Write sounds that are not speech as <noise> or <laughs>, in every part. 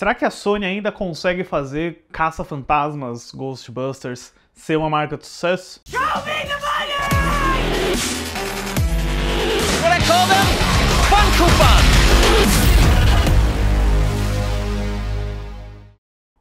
Será que a Sony ainda consegue fazer caça-fantasmas, Ghostbusters, ser uma marca de sucesso? Show me the money! What I call them? Funko Pop!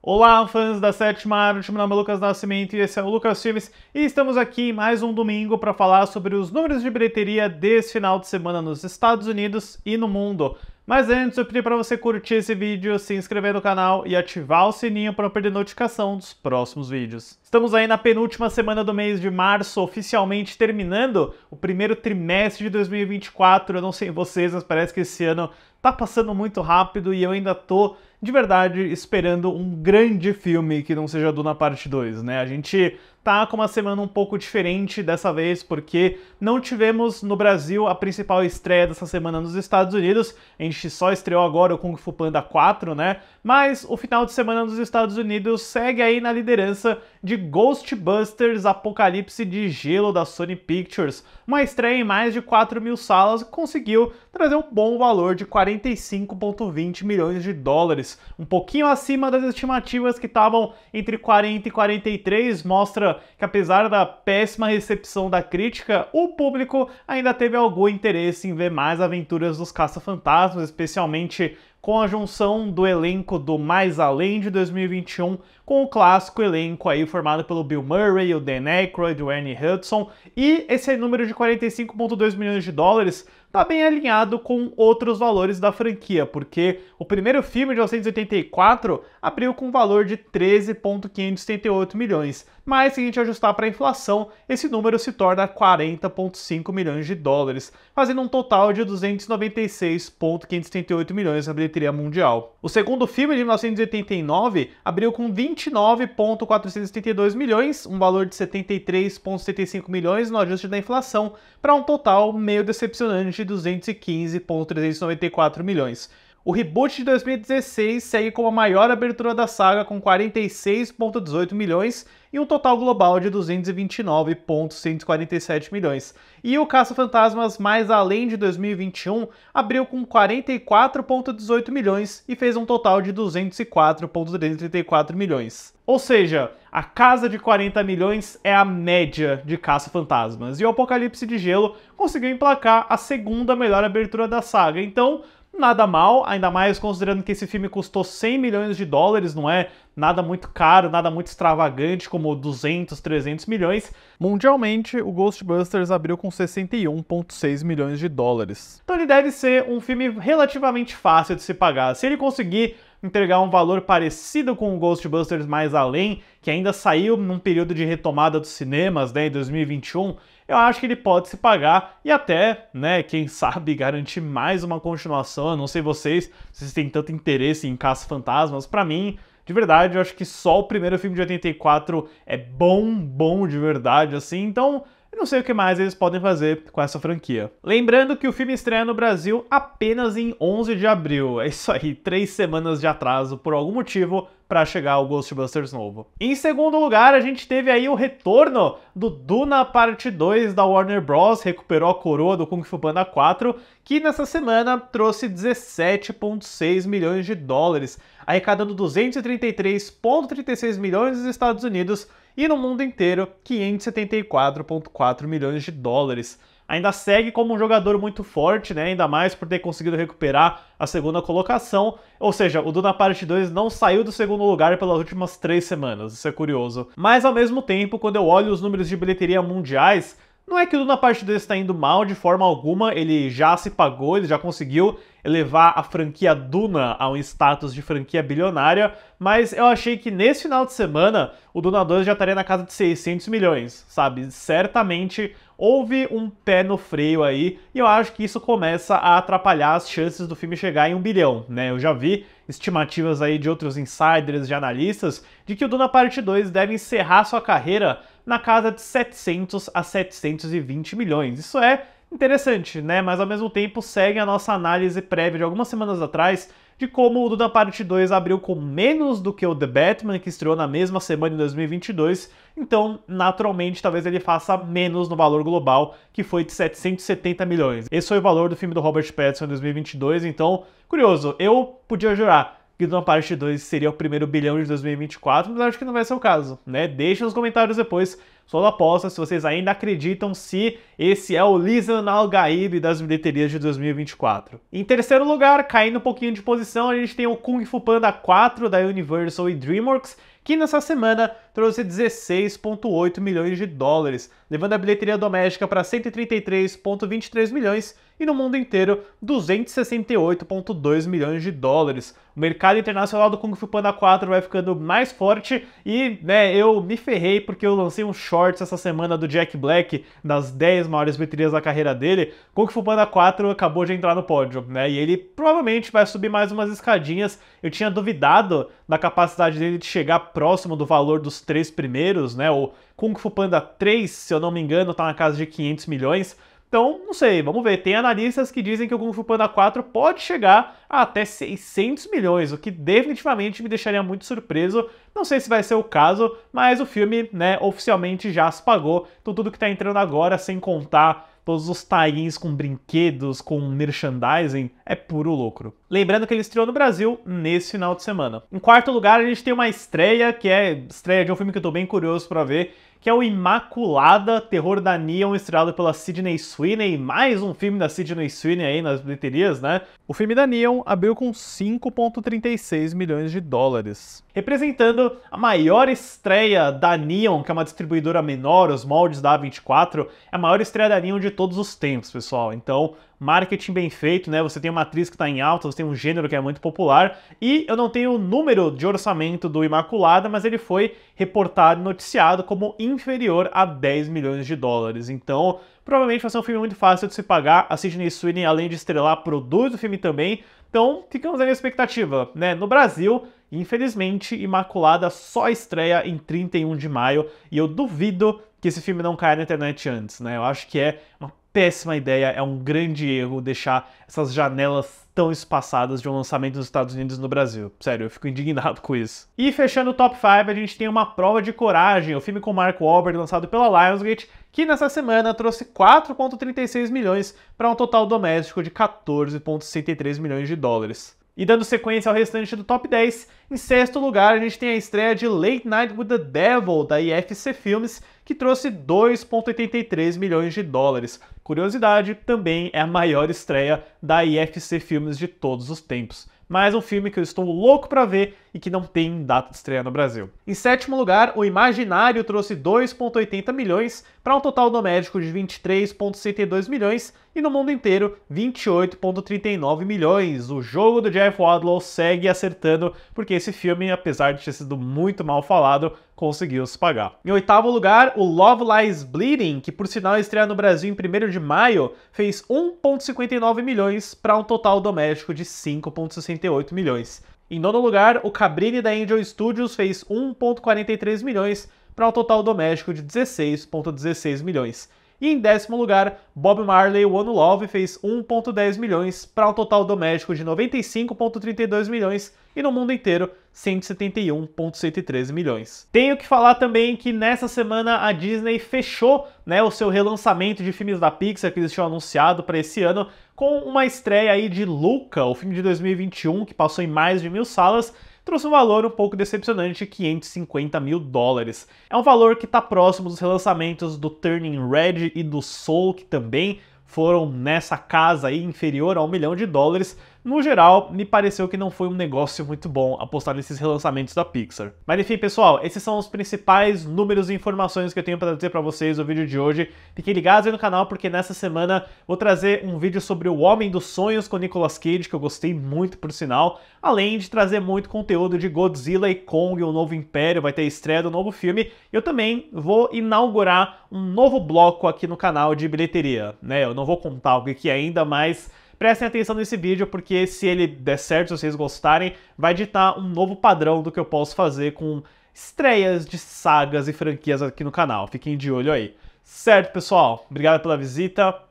Olá, fãs da sétima arte, meu nome é Lucas Nascimento e esse é o Lucas Filmes e estamos aqui mais um domingo para falar sobre os números de bilheteria desse final de semana nos Estados Unidos e no mundo. Mas antes, eu pedi para você curtir esse vídeo, se inscrever no canal e ativar o sininho para não perder notificação dos próximos vídeos. Estamos aí na penúltima semana do mês de março, oficialmente terminando o primeiro trimestre de 2024. Eu não sei vocês, mas parece que esse ano tá passando muito rápido e eu ainda tô de verdade esperando um grande filme que não seja Duna Parte 2, né? A gente tá com uma semana um pouco diferente dessa vez, porque não tivemos no Brasil a principal estreia dessa semana nos Estados Unidos. A gente só estreou agora o Kung Fu Panda 4, né? Mas o final de semana nos Estados Unidos segue aí na liderança de Ghostbusters Apocalipse de Gelo da Sony Pictures. Uma estreia em mais de 4 mil salas conseguiu trazer um bom valor de 40 45,20 milhões de dólares, um pouquinho acima das estimativas que estavam entre 40 e 43, mostra que apesar da péssima recepção da crítica, o público ainda teve algum interesse em ver mais aventuras dos caça-fantasmas, especialmente com a junção do elenco do Mais Além de 2021 com o clássico elenco aí formado pelo Bill Murray, o Dan Aykroyd, o Ernie Hudson e esse número de 45,2 milhões de dólares está bem alinhado com outros valores da franquia, porque o primeiro filme de 1984 abriu com um valor de 13,578 milhões, mas se a gente ajustar para a inflação, esse número se torna 40,5 milhões de dólares, fazendo um total de 296,578 milhões na bilheteria mundial. O segundo filme, de 1989, abriu com 29,472 milhões, um valor de 73,75 milhões no ajuste da inflação, para um total meio decepcionante de 215,394 milhões. O reboot de 2016 segue como a maior abertura da saga com 46,18 milhões e um total global de 229,147 milhões. E o Caça-Fantasmas Mais Além de 2021 abriu com 44,18 milhões e fez um total de 204,334 milhões. Ou seja, a casa de 40 milhões é a média de Caça-Fantasmas, e o Apocalipse de Gelo conseguiu emplacar a segunda melhor abertura da saga. Então, nada mal, ainda mais considerando que esse filme custou 100 milhões de dólares, não é nada muito caro, nada muito extravagante, como 200, 300 milhões. Mundialmente, o Ghostbusters abriu com 61,6 milhões de dólares. Então ele deve ser um filme relativamente fácil de se pagar. Se ele conseguir entregar um valor parecido com o Ghostbusters Mais Além, que ainda saiu num período de retomada dos cinemas, né, em 2021, eu acho que ele pode se pagar e até, né, quem sabe garantir mais uma continuação. Eu não sei vocês, vocês têm tanto interesse em Caça Fantasmas, para mim, de verdade, eu acho que só o primeiro filme de 84 é bom, bom de verdade assim. Então, não sei o que mais eles podem fazer com essa franquia. Lembrando que o filme estreia no Brasil apenas em 11 de abril. É isso aí, três semanas de atraso por algum motivo para chegar ao Ghostbusters novo. Em segundo lugar, a gente teve aí o retorno do Duna Parte 2 da Warner Bros. Recuperou a coroa do Kung Fu Panda 4, que nessa semana trouxe 17,6 milhões de dólares, arrecadando 233,36 milhões dos Estados Unidos e no mundo inteiro 574,4 milhões de dólares. Ainda segue como um jogador muito forte, né? ainda mais por ter conseguido recuperar a segunda colocação. Ou seja, o Duna Parte 2 não saiu do segundo lugar pelas últimas três semanas, isso é curioso. Mas ao mesmo tempo, quando eu olho os números de bilheteria mundiais, não é que o Duna Parte 2 está indo mal de forma alguma, ele já se pagou, ele já conseguiu elevar a franquia Duna a um status de franquia bilionária, mas eu achei que nesse final de semana o Duna 2 já estaria na casa de 600 milhões, sabe? Certamente houve um pé no freio aí, e eu acho que isso começa a atrapalhar as chances do filme chegar em um bilhão, né? Eu já vi estimativas aí de outros insiders, de analistas, de que o Duna Parte 2 deve encerrar sua carreira na casa de 700 a 720 milhões. Isso é interessante, né? Mas ao mesmo tempo segue a nossa análise prévia de algumas semanas atrás de como o Duna Parte 2 abriu com menos do que o The Batman, que estreou na mesma semana em 2022, então, naturalmente, talvez ele faça menos no valor global, que foi de 770 milhões. Esse foi o valor do filme do Robert Pattinson em 2022, então, curioso, eu podia jurar que uma parte 2 seria o primeiro bilhão de 2024, mas acho que não vai ser o caso, né? Deixa nos comentários depois sua aposta se vocês ainda acreditam se esse é o Lisan Al-Gaib das bilheterias de 2024. Em terceiro lugar, caindo um pouquinho de posição, a gente tem o Kung Fu Panda 4 da Universal e DreamWorks, que nessa semana trouxe 16,8 milhões de dólares, levando a bilheteria doméstica para 133,23 milhões e no mundo inteiro 268,2 milhões de dólares. O mercado internacional do Kung Fu Panda 4 vai ficando mais forte e né, eu me ferrei porque eu lancei um shorts essa semana do Jack Black, das 10 maiores vitrias da carreira dele. Kung Fu Panda 4 acabou de entrar no pódio, né? E ele provavelmente vai subir mais umas escadinhas. Eu tinha duvidado da capacidade dele de chegar próximo do valor dos três primeiros, né? O Kung Fu Panda 3, se eu não me engano, está na casa de 500 milhões. Então, não sei, vamos ver. Tem analistas que dizem que o Kung Fu Panda 4 pode chegar a até 600 milhões, o que definitivamente me deixaria muito surpreso. Não sei se vai ser o caso, mas o filme, né, oficialmente já se pagou. Então, tudo que tá entrando agora, sem contar todos os tie com brinquedos, com merchandising, é puro lucro. Lembrando que ele estreou no Brasil nesse final de semana. Em quarto lugar, a gente tem uma estreia, que é estreia de um filme que eu tô bem curioso para ver, que é o Imaculada, terror da Neon, estrelado pela Sidney Sweeney, mais um filme da Sidney Sweeney aí nas bilheterias, né? O filme da Neon abriu com 5,36 milhões de dólares, representando a maior estreia da Neon, que é uma distribuidora menor, os moldes da A24, é a maior estreia da Neon de todos os tempos, pessoal. Então, marketing bem feito, né? Você tem uma atriz que está em alta, você tem um gênero que é muito popular, e eu não tenho o número de orçamento do Imaculada, mas ele foi reportado, noticiado como inferior a 10 milhões de dólares. Então, provavelmente vai ser um filme muito fácil de se pagar. A Sidney Sweeney, além de estrelar, produz o filme também. Então, ficamos aí na expectativa, né? No Brasil, infelizmente, Imaculada só estreia em 31 de maio e eu duvido que esse filme não caia na internet antes, né? Eu acho que é uma péssima ideia, é um grande erro deixar essas janelas tão espaçadas de um lançamento nos Estados Unidos e no Brasil. Sério, eu fico indignado <laughs> com isso. E fechando o top 5, a gente tem uma prova de coragem, o filme com Mark Wahlberg lançado pela Lionsgate, que nessa semana trouxe 4,36 milhões para um total doméstico de 14,63 milhões de dólares. E dando sequência ao restante do top 10, em sexto lugar a gente tem a estreia de Late Night with the Devil da IFC Films, que trouxe 2,83 milhões de dólares. Curiosidade, também é a maior estreia da IFC Filmes de todos os tempos. Mais um filme que eu estou louco para ver e que não tem data de estreia no Brasil. Em sétimo lugar, o Imaginário trouxe 2,80 milhões para um total doméstico de 23,62 milhões e no mundo inteiro 28,39 milhões. O jogo do Jeff Wadlow segue acertando porque esse filme, apesar de ter sido muito mal falado, conseguiu se pagar. Em oitavo lugar, o Love Lies Bleeding, que por sinal estreia no Brasil em 1 de maio, fez 1,59 milhões para um total doméstico de 5,68 milhões. Em nono lugar, o Cabrini da Angel Studios fez 1,43 milhões para um total doméstico de 16,16 ,16 milhões. E em décimo lugar, Bob Marley One Love fez 1,10 milhões para um total doméstico de 95,32 milhões e no mundo inteiro 171,113 milhões. Tenho que falar também que nessa semana a Disney fechou né, o seu relançamento de filmes da Pixar que eles tinham anunciado para esse ano com uma estreia aí de Luca, o filme de 2021 que passou em mais de mil salas trouxe um valor um pouco decepcionante, 550 mil dólares. É um valor que está próximo dos relançamentos do Turning Red e do Soul, que também foram nessa casa aí inferior a um milhão de dólares, no geral, me pareceu que não foi um negócio muito bom apostar nesses relançamentos da Pixar. Mas enfim, pessoal, esses são os principais números e informações que eu tenho para dizer para vocês no vídeo de hoje. Fiquem ligados aí no canal porque nessa semana vou trazer um vídeo sobre o Homem dos Sonhos com Nicolas Cage, que eu gostei muito por sinal, além de trazer muito conteúdo de Godzilla e Kong, o novo império, vai ter estreia do novo filme. Eu também vou inaugurar um novo bloco aqui no canal de bilheteria, né? Eu não vou contar o que é ainda, mas Prestem atenção nesse vídeo, porque se ele der certo, se vocês gostarem, vai ditar um novo padrão do que eu posso fazer com estreias de sagas e franquias aqui no canal. Fiquem de olho aí. Certo, pessoal? Obrigado pela visita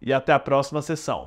e até a próxima sessão.